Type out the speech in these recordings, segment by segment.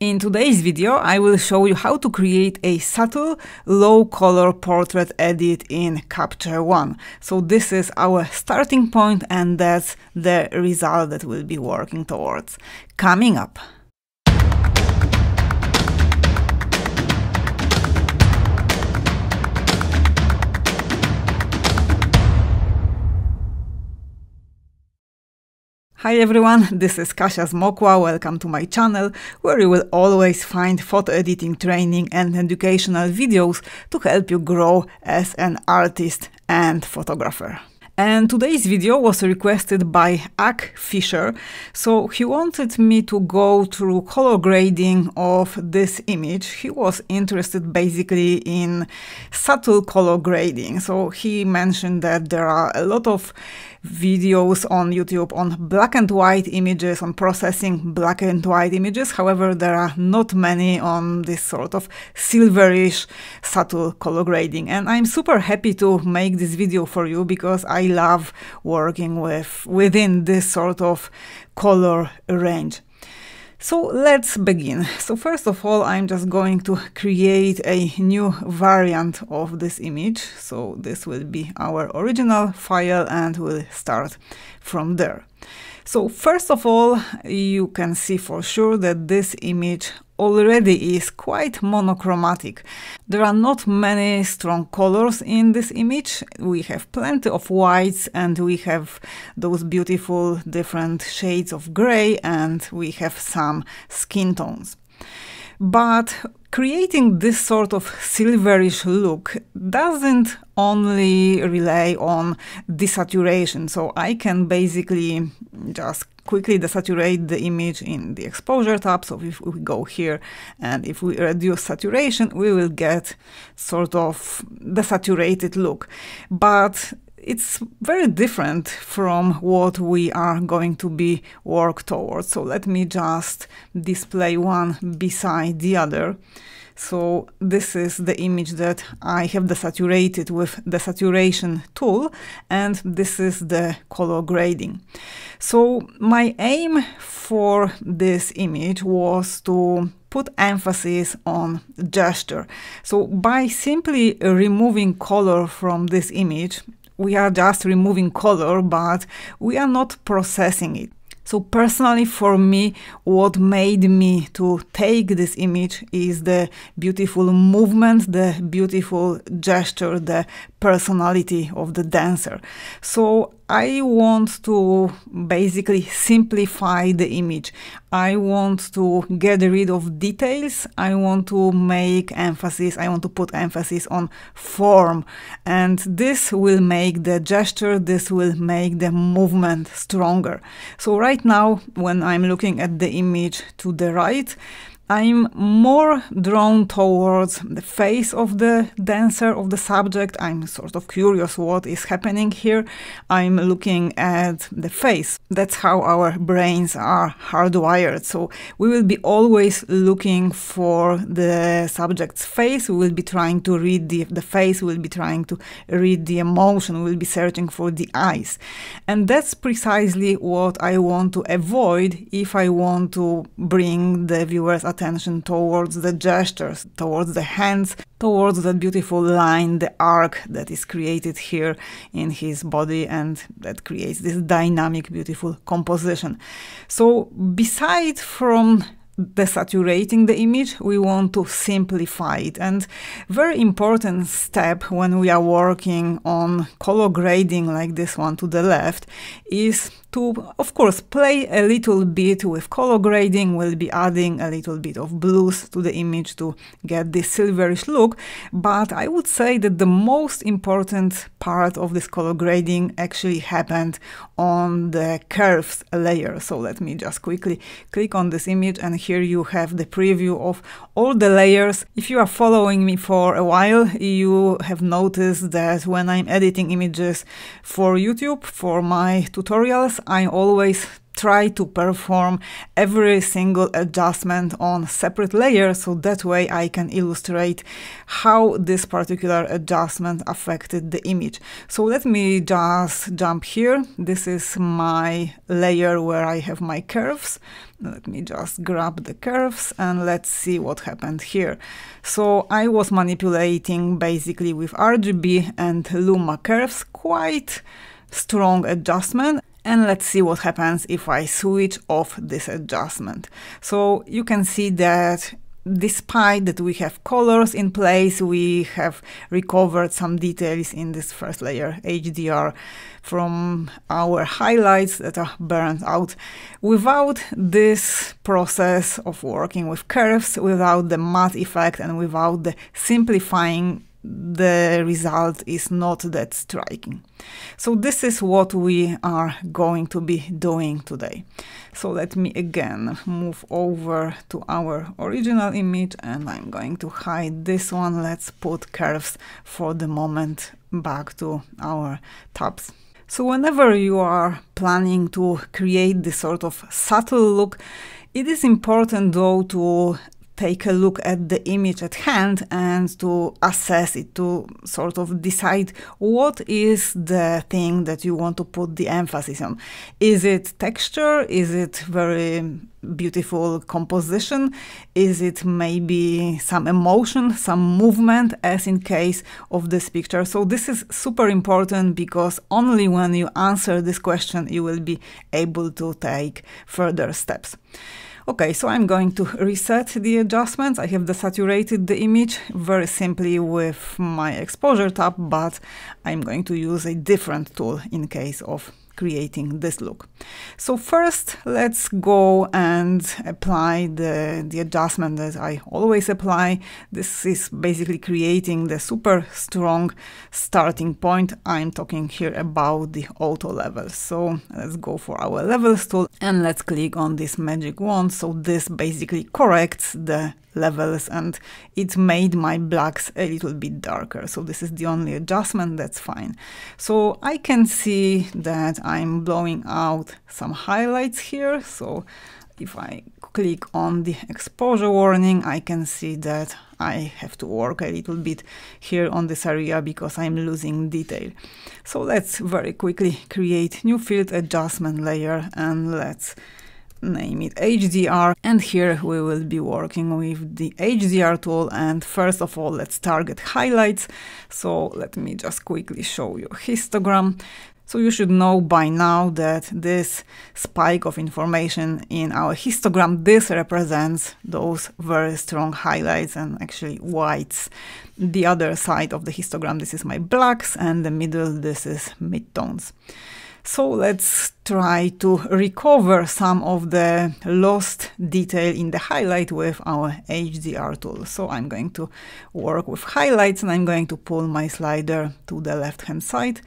In today's video, I will show you how to create a subtle low color portrait edit in Capture One. So this is our starting point and that's the result that we'll be working towards. Coming up. Hi everyone, this is Kasia Zmokwa, welcome to my channel, where you will always find photo editing training and educational videos to help you grow as an artist and photographer. And today's video was requested by Ak Fisher, so he wanted me to go through color grading of this image. He was interested basically in subtle color grading, so he mentioned that there are a lot of videos on YouTube on black and white images, on processing black and white images. However, there are not many on this sort of silverish subtle color grading. And I'm super happy to make this video for you because I love working with within this sort of color range. So let's begin. So first of all, I'm just going to create a new variant of this image. So this will be our original file and we'll start from there. So first of all, you can see for sure that this image already is quite monochromatic. There are not many strong colors in this image. We have plenty of whites and we have those beautiful different shades of gray and we have some skin tones. But creating this sort of silverish look doesn't only rely on desaturation, so I can basically just quickly desaturate the image in the exposure tab. So if we go here and if we reduce saturation, we will get sort of desaturated look. But it's very different from what we are going to be work towards. So let me just display one beside the other. So this is the image that I have desaturated with the saturation tool and this is the color grading. So my aim for this image was to put emphasis on gesture. So by simply removing color from this image, we are just removing color, but we are not processing it. So personally for me, what made me to take this image is the beautiful movement, the beautiful gesture, the personality of the dancer. So I want to basically simplify the image. I want to get rid of details. I want to make emphasis. I want to put emphasis on form. And this will make the gesture, this will make the movement stronger. So right now, when I'm looking at the image to the right, I'm more drawn towards the face of the dancer, of the subject. I'm sort of curious what is happening here. I'm looking at the face. That's how our brains are hardwired. So we will be always looking for the subject's face. We will be trying to read the, the face. We will be trying to read the emotion. We will be searching for the eyes. And that's precisely what I want to avoid if I want to bring the viewer's attention attention towards the gestures, towards the hands, towards that beautiful line, the arc that is created here in his body and that creates this dynamic, beautiful composition. So beside from desaturating the image, we want to simplify it. And very important step when we are working on color grading like this one to the left is to, of course, play a little bit with color grading. We'll be adding a little bit of blues to the image to get this silverish look. But I would say that the most important part of this color grading actually happened on the curves layer. So let me just quickly click on this image and here you have the preview of all the layers. If you are following me for a while, you have noticed that when I'm editing images for YouTube, for my tutorials, I always try to perform every single adjustment on separate layer so that way I can illustrate how this particular adjustment affected the image. So let me just jump here. This is my layer where I have my curves. Let me just grab the curves and let's see what happened here. So I was manipulating basically with RGB and Luma curves quite strong adjustment and let's see what happens if I switch off this adjustment. So you can see that despite that we have colors in place, we have recovered some details in this first layer HDR from our highlights that are burned out. Without this process of working with curves, without the matte effect and without the simplifying the result is not that striking. So this is what we are going to be doing today. So let me again move over to our original image and I'm going to hide this one. Let's put curves for the moment back to our tabs. So whenever you are planning to create this sort of subtle look, it is important though to take a look at the image at hand and to assess it, to sort of decide what is the thing that you want to put the emphasis on. Is it texture? Is it very beautiful composition? Is it maybe some emotion, some movement, as in case of this picture? So this is super important because only when you answer this question, you will be able to take further steps. Okay, so I'm going to reset the adjustments. I have desaturated the image very simply with my exposure tab, but I'm going to use a different tool in case of creating this look. So first, let's go and apply the, the adjustment that I always apply. This is basically creating the super strong starting point. I'm talking here about the auto level. So let's go for our levels tool and let's click on this magic wand. So this basically corrects the levels and it made my blacks a little bit darker. So this is the only adjustment, that's fine. So I can see that I'm blowing out some highlights here. So if I click on the exposure warning, I can see that I have to work a little bit here on this area because I'm losing detail. So let's very quickly create new field adjustment layer and let's name it HDR and here we will be working with the HDR tool and first of all let's target highlights so let me just quickly show you histogram so you should know by now that this spike of information in our histogram, this represents those very strong highlights and actually whites. The other side of the histogram, this is my blacks and the middle, this is midtones. So let's try to recover some of the lost detail in the highlight with our HDR tool. So I'm going to work with highlights and I'm going to pull my slider to the left hand side.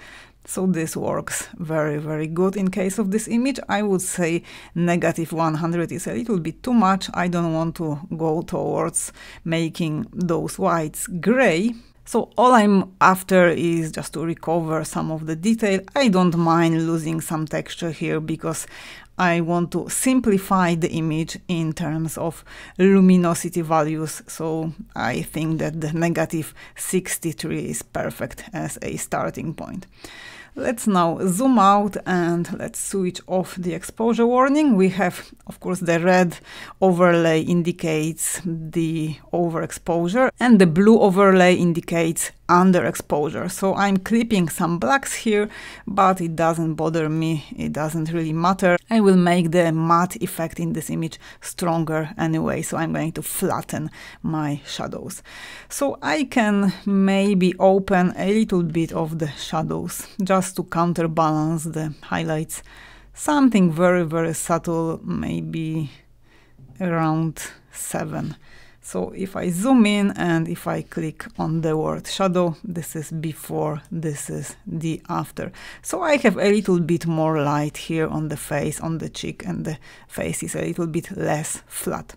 So this works very, very good. In case of this image, I would say negative 100 is a little bit too much. I don't want to go towards making those whites gray so all I'm after is just to recover some of the detail. I don't mind losing some texture here because I want to simplify the image in terms of luminosity values. So I think that the negative 63 is perfect as a starting point. Let's now zoom out and let's switch off the exposure warning. We have, of course, the red overlay indicates the overexposure and the blue overlay indicates underexposure. So I'm clipping some blacks here, but it doesn't bother me, it doesn't really matter. I will make the matte effect in this image stronger anyway, so I'm going to flatten my shadows. So I can maybe open a little bit of the shadows just to counterbalance the highlights. Something very, very subtle, maybe around 7. So if I zoom in and if I click on the word shadow, this is before, this is the after. So I have a little bit more light here on the face, on the cheek, and the face is a little bit less flat.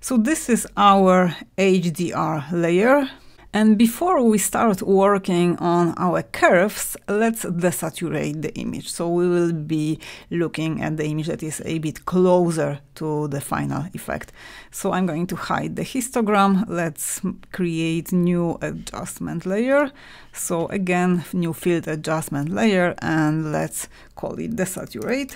So this is our HDR layer. And before we start working on our curves, let's desaturate the image. So we will be looking at the image that is a bit closer to the final effect. So I'm going to hide the histogram. Let's create new adjustment layer. So again, new field adjustment layer, and let's call it desaturate.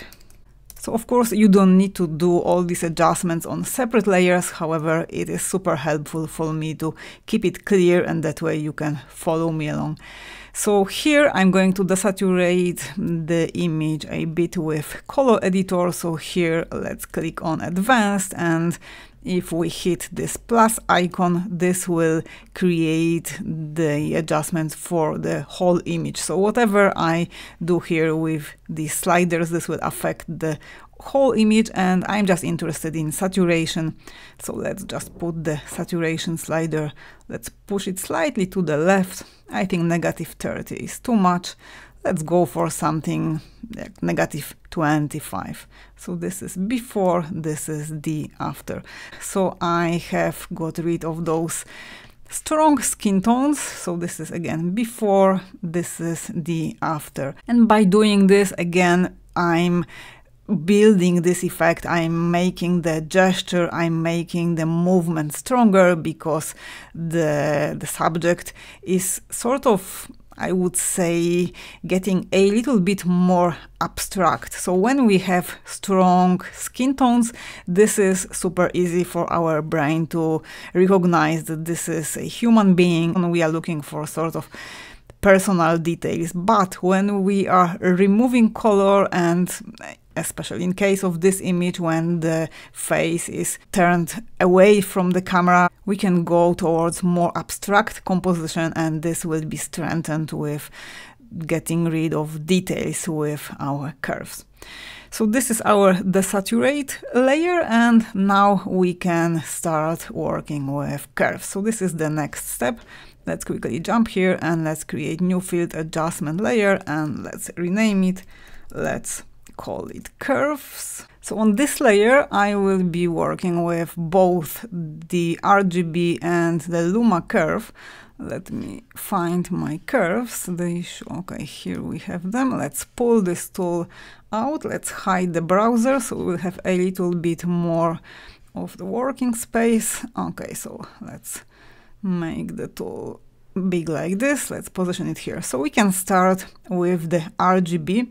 So of course you don't need to do all these adjustments on separate layers, however it is super helpful for me to keep it clear and that way you can follow me along. So here I'm going to desaturate the image a bit with color editor. So here let's click on advanced and if we hit this plus icon, this will create the adjustments for the whole image. So whatever I do here with the sliders, this will affect the whole image and I'm just interested in saturation. So let's just put the saturation slider, let's push it slightly to the left. I think negative 30 is too much let's go for something 25. So this is before, this is the after. So I have got rid of those strong skin tones. So this is again before, this is the after. And by doing this again, I'm building this effect, I'm making the gesture, I'm making the movement stronger because the, the subject is sort of I would say, getting a little bit more abstract. So when we have strong skin tones, this is super easy for our brain to recognize that this is a human being and we are looking for sort of personal details. But when we are removing color and especially in case of this image when the face is turned away from the camera we can go towards more abstract composition and this will be strengthened with getting rid of details with our curves. So this is our desaturate layer and now we can start working with curves. So this is the next step. Let's quickly jump here and let's create new field adjustment layer and let's rename it. Let's call it curves. So on this layer I will be working with both the RGB and the Luma curve. Let me find my curves. They okay, here we have them. Let's pull this tool out. Let's hide the browser so we'll have a little bit more of the working space. Okay, so let's make the tool big like this. Let's position it here. So we can start with the RGB.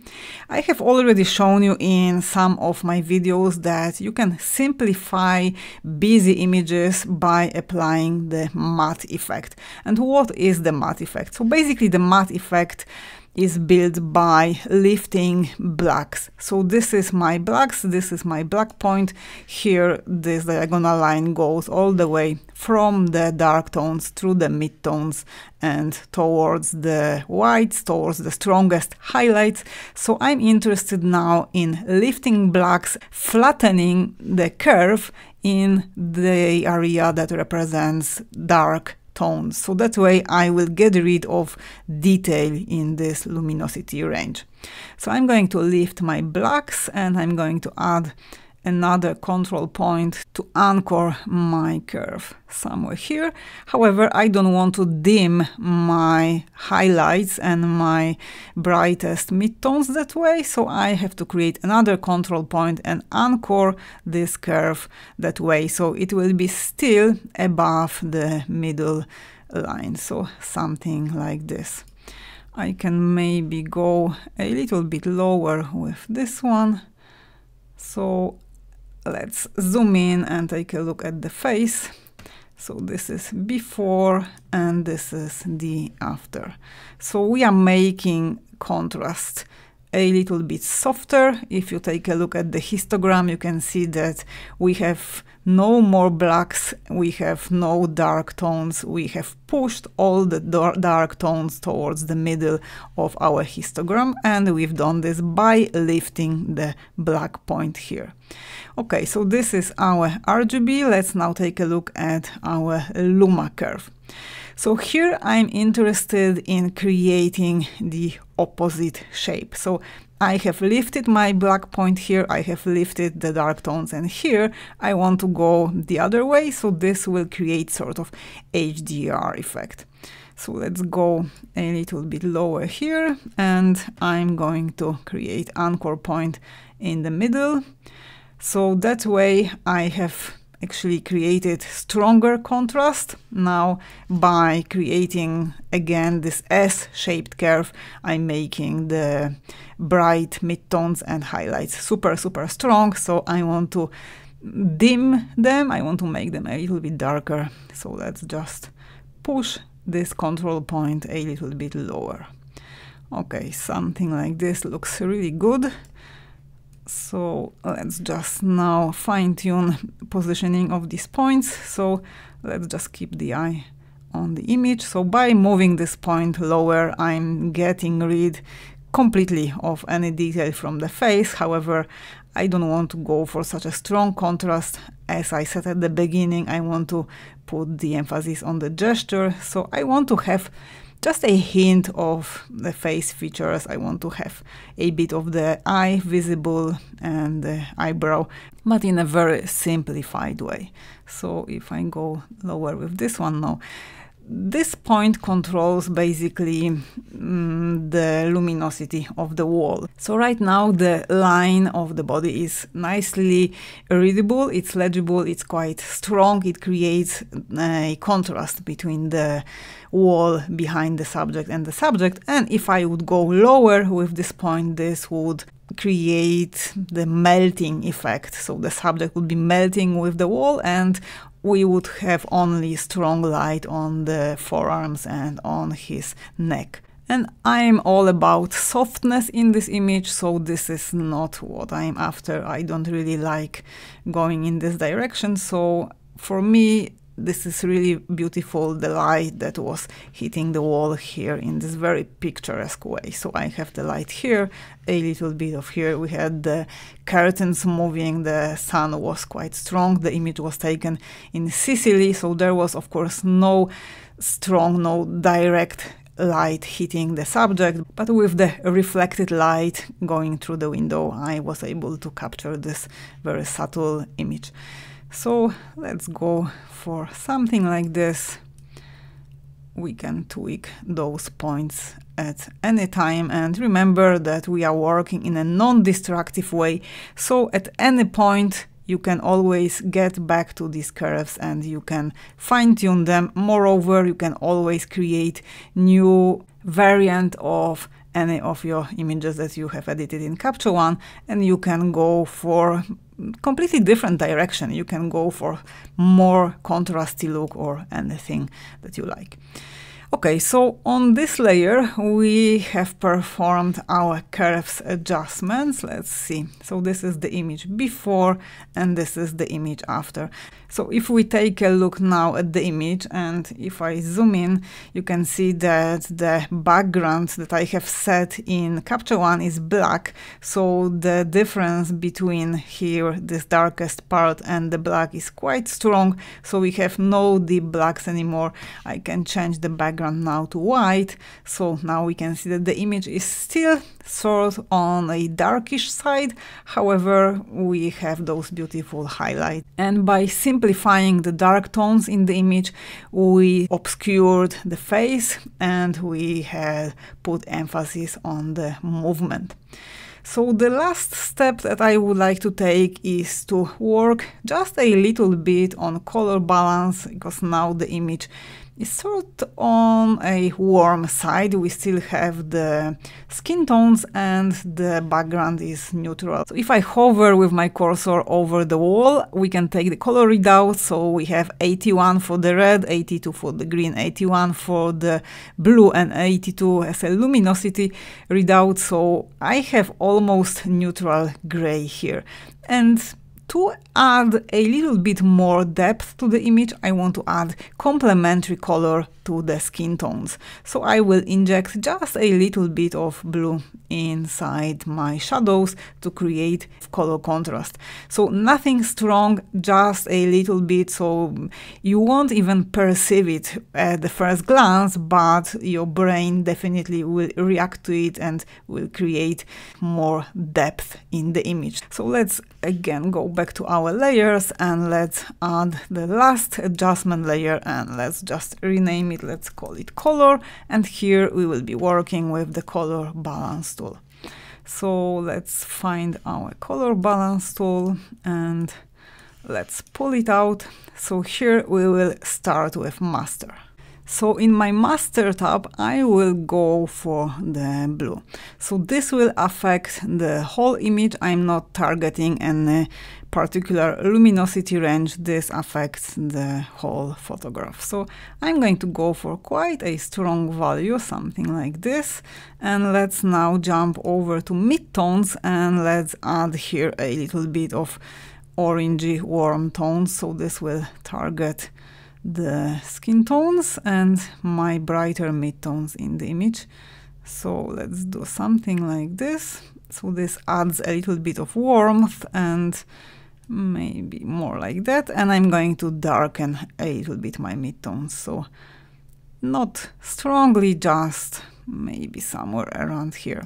I have already shown you in some of my videos that you can simplify busy images by applying the matte effect. And what is the matte effect? So basically the matte effect is built by lifting blocks. So this is my blocks, this is my black point. Here this diagonal line goes all the way from the dark tones through the mid tones and towards the whites, towards the strongest highlights. So I'm interested now in lifting blacks, flattening the curve in the area that represents dark tones. So that way I will get rid of detail in this luminosity range. So I'm going to lift my blacks and I'm going to add another control point to anchor my curve somewhere here. However, I don't want to dim my highlights and my brightest midtones that way, so I have to create another control point and anchor this curve that way, so it will be still above the middle line, so something like this. I can maybe go a little bit lower with this one so let's zoom in and take a look at the face. So this is before and this is the after. So we are making contrast a little bit softer. If you take a look at the histogram, you can see that we have no more blacks, we have no dark tones. We have pushed all the dark tones towards the middle of our histogram and we've done this by lifting the black point here. Okay, so this is our RGB. Let's now take a look at our Luma curve. So here I'm interested in creating the opposite shape. So I have lifted my black point here, I have lifted the dark tones and here I want to go the other way, so this will create sort of HDR effect. So let's go a little bit lower here and I'm going to create anchor point in the middle. So that way I have actually created stronger contrast. Now by creating again this S-shaped curve, I'm making the bright midtones and highlights super, super strong. So I want to dim them, I want to make them a little bit darker. So let's just push this control point a little bit lower. Okay, something like this looks really good. So let's just now fine tune positioning of these points. So let's just keep the eye on the image. So by moving this point lower, I'm getting rid completely of any detail from the face. However, I don't want to go for such a strong contrast. As I said at the beginning, I want to put the emphasis on the gesture. So I want to have just a hint of the face features I want to have, a bit of the eye visible and the eyebrow, but in a very simplified way. So if I go lower with this one now, this point controls basically mm, the luminosity of the wall. So right now the line of the body is nicely readable, it's legible, it's quite strong, it creates uh, a contrast between the wall behind the subject and the subject. And if I would go lower with this point, this would create the melting effect. So the subject would be melting with the wall and we would have only strong light on the forearms and on his neck. And I'm all about softness in this image, so this is not what I'm after. I don't really like going in this direction, so for me this is really beautiful, the light that was hitting the wall here in this very picturesque way. So I have the light here, a little bit of here. We had the curtains moving, the sun was quite strong. The image was taken in Sicily, so there was, of course, no strong, no direct light hitting the subject, but with the reflected light going through the window, I was able to capture this very subtle image. So let's go for something like this. We can tweak those points at any time and remember that we are working in a non-destructive way. So at any point you can always get back to these curves and you can fine-tune them. Moreover, you can always create new variant of any of your images that you have edited in Capture One and you can go for completely different direction. You can go for more contrasty look or anything that you like. Okay, so on this layer we have performed our curves adjustments. Let's see. So this is the image before and this is the image after. So if we take a look now at the image and if I zoom in, you can see that the background that I have set in Capture One is black. So the difference between here, this darkest part and the black is quite strong. So we have no deep blacks anymore. I can change the background background now to white. So now we can see that the image is still sort on a darkish side. However, we have those beautiful highlights. And by simplifying the dark tones in the image, we obscured the face and we had put emphasis on the movement. So the last step that I would like to take is to work just a little bit on color balance because now the image is sort on a warm side. We still have the skin tones and the background is neutral. So if I hover with my cursor over the wall, we can take the color readout. So we have 81 for the red, 82 for the green, 81 for the blue and 82 as a luminosity readout. So I have almost neutral gray here. And to add a little bit more depth to the image, I want to add complementary color to the skin tones. So I will inject just a little bit of blue inside my shadows to create color contrast. So nothing strong, just a little bit, so you won't even perceive it at the first glance, but your brain definitely will react to it and will create more depth in the image. So let's again go back back to our layers and let's add the last adjustment layer and let's just rename it, let's call it color. And here we will be working with the color balance tool. So let's find our color balance tool and let's pull it out. So here we will start with master. So in my master tab, I will go for the blue. So this will affect the whole image. I'm not targeting any particular luminosity range, this affects the whole photograph. So I'm going to go for quite a strong value, something like this. And let's now jump over to midtones and let's add here a little bit of orangey warm tones. So this will target the skin tones and my brighter midtones in the image. So let's do something like this. So this adds a little bit of warmth and maybe more like that. And I'm going to darken a little bit my midtones. So not strongly, just maybe somewhere around here.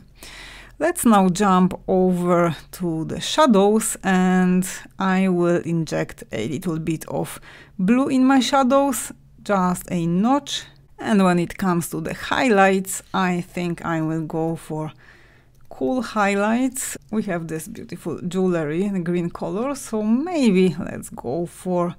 Let's now jump over to the shadows and I will inject a little bit of blue in my shadows, just a notch. And when it comes to the highlights, I think I will go for cool highlights. We have this beautiful jewelry in green color, so maybe let's go for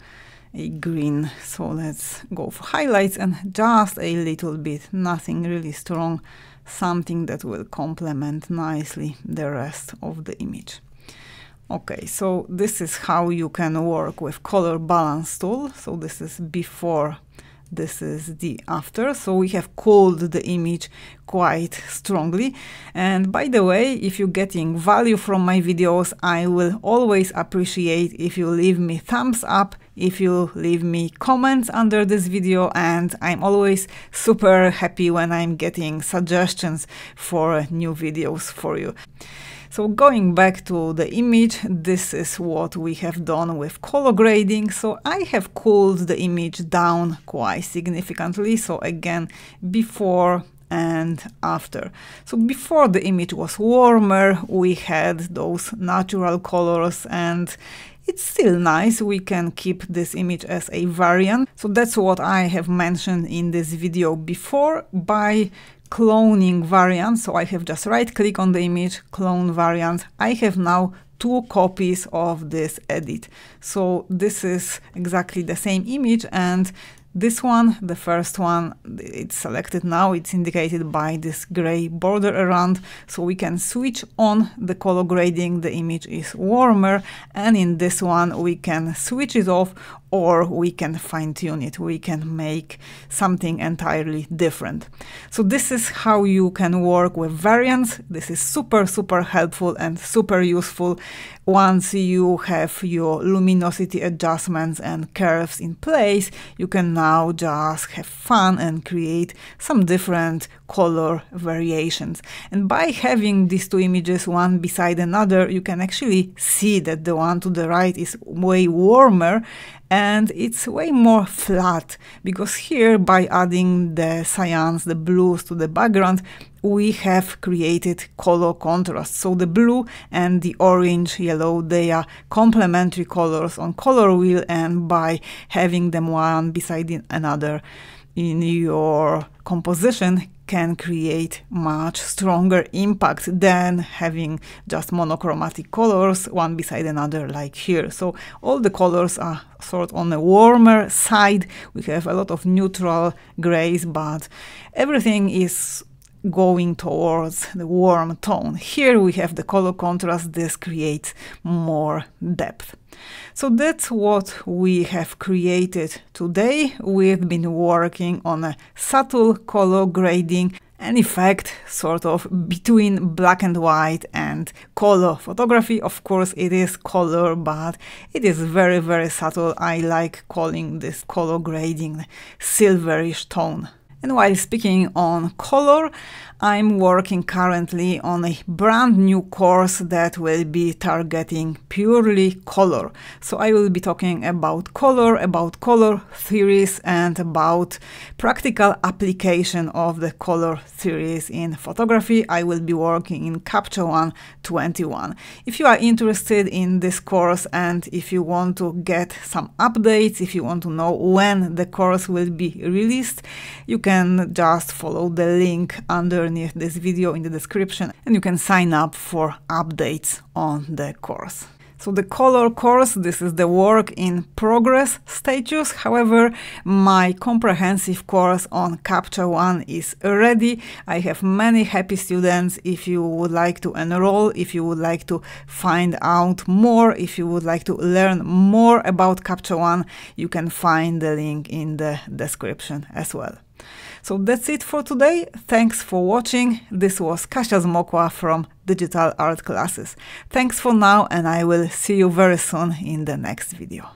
a green. So let's go for highlights and just a little bit, nothing really strong, something that will complement nicely the rest of the image. Okay, so this is how you can work with color balance tool. So this is before this is the after so we have cooled the image quite strongly and by the way if you're getting value from my videos I will always appreciate if you leave me thumbs up if you leave me comments under this video and I'm always super happy when I'm getting suggestions for new videos for you. So going back to the image, this is what we have done with color grading. So I have cooled the image down quite significantly. So again, before and after. So before the image was warmer, we had those natural colors and it's still nice, we can keep this image as a variant. So that's what I have mentioned in this video before. By cloning variant. So I have just right click on the image, clone variant. I have now two copies of this edit. So this is exactly the same image and this one, the first one, it's selected now, it's indicated by this gray border around, so we can switch on the color grading, the image is warmer, and in this one we can switch it off, or we can fine tune it, we can make something entirely different. So this is how you can work with variants. This is super, super helpful and super useful once you have your luminosity adjustments and curves in place, you can now just have fun and create some different color variations. And by having these two images one beside another, you can actually see that the one to the right is way warmer and it's way more flat because here by adding the cyans, the blues to the background, we have created color contrast. So the blue and the orange, yellow, they are complementary colors on color wheel and by having them one beside another in your composition can create much stronger impact than having just monochromatic colors one beside another like here. So all the colors are sort on the warmer side. We have a lot of neutral grays, but everything is going towards the warm tone. Here we have the color contrast, this creates more depth. So that's what we have created today. We've been working on a subtle color grading an effect sort of between black and white and color photography. Of course, it is color, but it is very, very subtle. I like calling this color grading silverish tone. And while speaking on color, I'm working currently on a brand new course that will be targeting purely color. So I will be talking about color, about color theories and about practical application of the color theories in photography. I will be working in Capture One 21. If you are interested in this course and if you want to get some updates, if you want to know when the course will be released, you can can just follow the link underneath this video in the description and you can sign up for updates on the course. So the color course, this is the work in progress status. However, my comprehensive course on Capture One is ready. I have many happy students. If you would like to enroll, if you would like to find out more, if you would like to learn more about Capture One, you can find the link in the description as well. So that's it for today. Thanks for watching. This was Kasia Zmokwa from Digital Art Classes. Thanks for now and I will see you very soon in the next video.